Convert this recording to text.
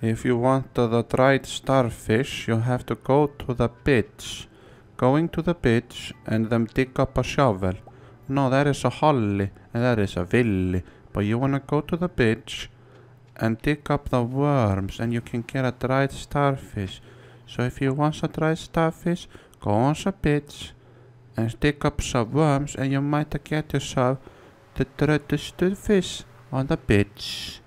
If you want the dried starfish, you have to go to the beach. Going to the beach and then dig up a shovel. No, that is a holly and that is a willy. But you want to go to the beach and dig up the worms and you can get a dried starfish. So if you want a dried starfish, go on the beach and dig up some worms and you might get yourself the dried fish on the beach.